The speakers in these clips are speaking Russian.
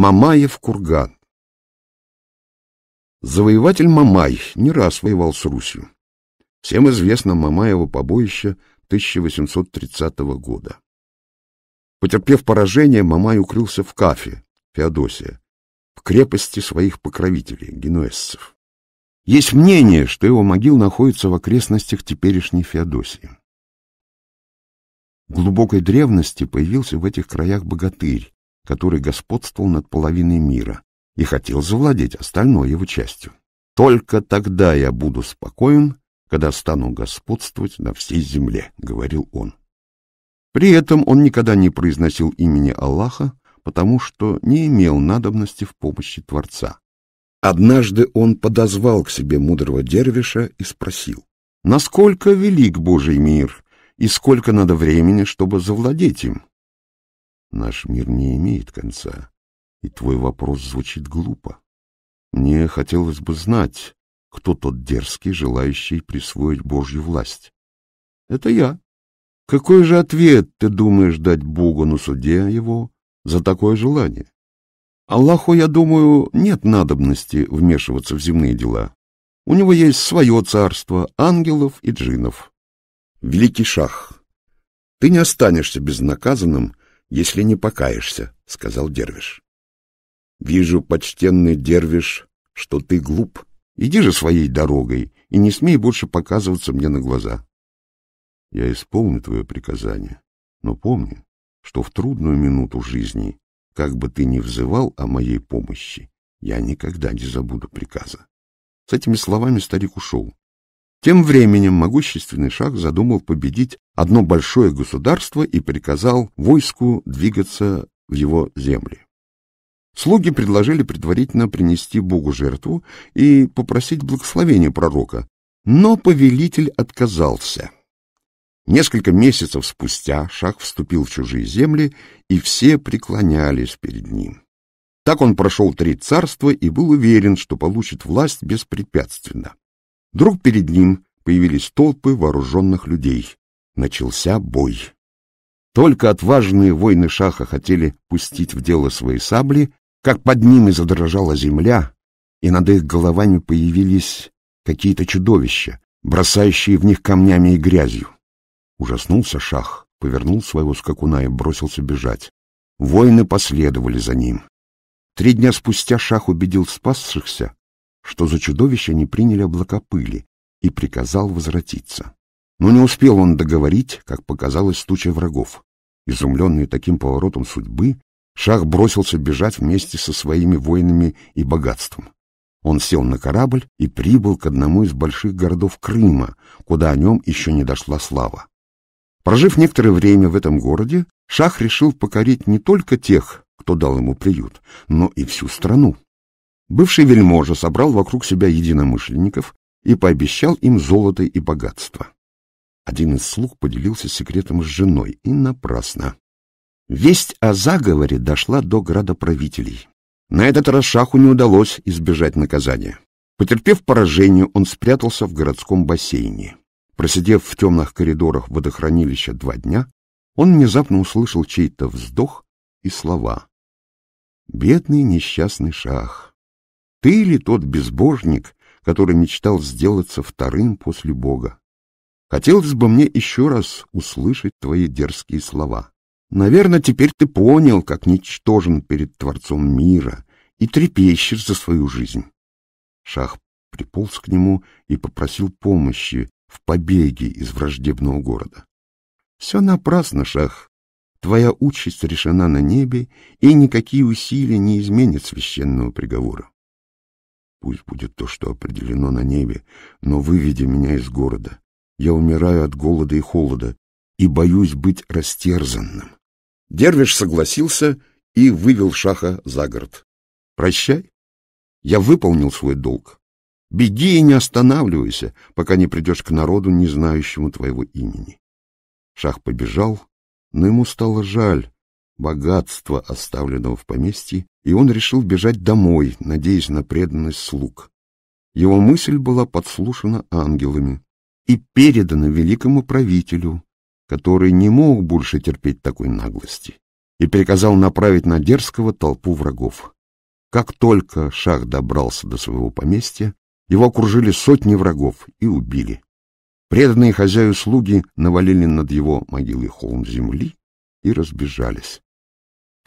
Мамаев курган. Завоеватель Мамай не раз воевал с Русью. Всем известно Мамаево побоище 1830 года. Потерпев поражение, Мамай укрылся в Кафе, Феодосия, в крепости своих покровителей, генуэзцев. Есть мнение, что его могил находится в окрестностях теперешней Феодосии. В глубокой древности появился в этих краях богатырь, который господствовал над половиной мира и хотел завладеть остальной его частью. «Только тогда я буду спокоен, когда стану господствовать на всей земле», — говорил он. При этом он никогда не произносил имени Аллаха, потому что не имел надобности в помощи Творца. Однажды он подозвал к себе мудрого дервиша и спросил, «Насколько велик Божий мир и сколько надо времени, чтобы завладеть им?» Наш мир не имеет конца, и твой вопрос звучит глупо. Мне хотелось бы знать, кто тот дерзкий, желающий присвоить Божью власть. Это я. Какой же ответ ты думаешь дать Богу на суде его за такое желание? Аллаху, я думаю, нет надобности вмешиваться в земные дела. У него есть свое царство ангелов и джинов. Великий шах, ты не останешься безнаказанным, если не покаешься, — сказал Дервиш. — Вижу, почтенный Дервиш, что ты глуп. Иди же своей дорогой и не смей больше показываться мне на глаза. Я исполню твое приказание, но помни, что в трудную минуту жизни, как бы ты ни взывал о моей помощи, я никогда не забуду приказа. С этими словами старик ушел, тем временем могущественный шах задумал победить одно большое государство и приказал войску двигаться в его земли. Слуги предложили предварительно принести Богу жертву и попросить благословения пророка, но повелитель отказался. Несколько месяцев спустя шах вступил в чужие земли, и все преклонялись перед ним. Так он прошел три царства и был уверен, что получит власть беспрепятственно. Вдруг перед ним появились толпы вооруженных людей. Начался бой. Только отважные воины шаха хотели пустить в дело свои сабли, как под ними задрожала земля, и над их головами появились какие-то чудовища, бросающие в них камнями и грязью. Ужаснулся шах, повернул своего скакуна и бросился бежать. Воины последовали за ним. Три дня спустя шах убедил спасшихся, что за чудовище не приняли облака пыли, и приказал возвратиться. Но не успел он договорить, как показалось туча врагов. Изумленный таким поворотом судьбы, Шах бросился бежать вместе со своими воинами и богатством. Он сел на корабль и прибыл к одному из больших городов Крыма, куда о нем еще не дошла слава. Прожив некоторое время в этом городе, Шах решил покорить не только тех, кто дал ему приют, но и всю страну. Бывший вельможа собрал вокруг себя единомышленников и пообещал им золото и богатство. Один из слуг поделился секретом с женой, и напрасно. Весть о заговоре дошла до градоправителей. На этот раз Шаху не удалось избежать наказания. Потерпев поражение, он спрятался в городском бассейне. Просидев в темных коридорах водохранилища два дня, он внезапно услышал чей-то вздох и слова. «Бедный несчастный шах! Ты ли тот безбожник, который мечтал сделаться вторым после Бога? Хотелось бы мне еще раз услышать твои дерзкие слова. Наверное, теперь ты понял, как ничтожен перед Творцом мира и трепещешь за свою жизнь. Шах приполз к нему и попросил помощи в побеге из враждебного города. Все напрасно, Шах. Твоя участь решена на небе, и никакие усилия не изменят священного приговора. Пусть будет то, что определено на небе, но выведи меня из города. Я умираю от голода и холода и боюсь быть растерзанным. Дервиш согласился и вывел Шаха за город. Прощай. Я выполнил свой долг. Беги и не останавливайся, пока не придешь к народу, не знающему твоего имени. Шах побежал, но ему стало жаль богатства, оставленного в поместье, и он решил бежать домой, надеясь на преданность слуг. Его мысль была подслушана ангелами и передана великому правителю, который не мог больше терпеть такой наглости и приказал направить на дерзкого толпу врагов. Как только Шах добрался до своего поместья, его окружили сотни врагов и убили. Преданные хозяю слуги навалили над его могилой холм земли и разбежались.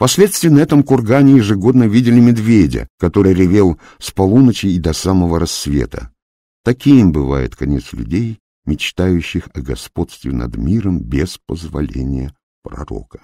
Впоследствии на этом кургане ежегодно видели медведя, который ревел с полуночи и до самого рассвета. Таким бывает конец людей, мечтающих о господстве над миром без позволения пророка.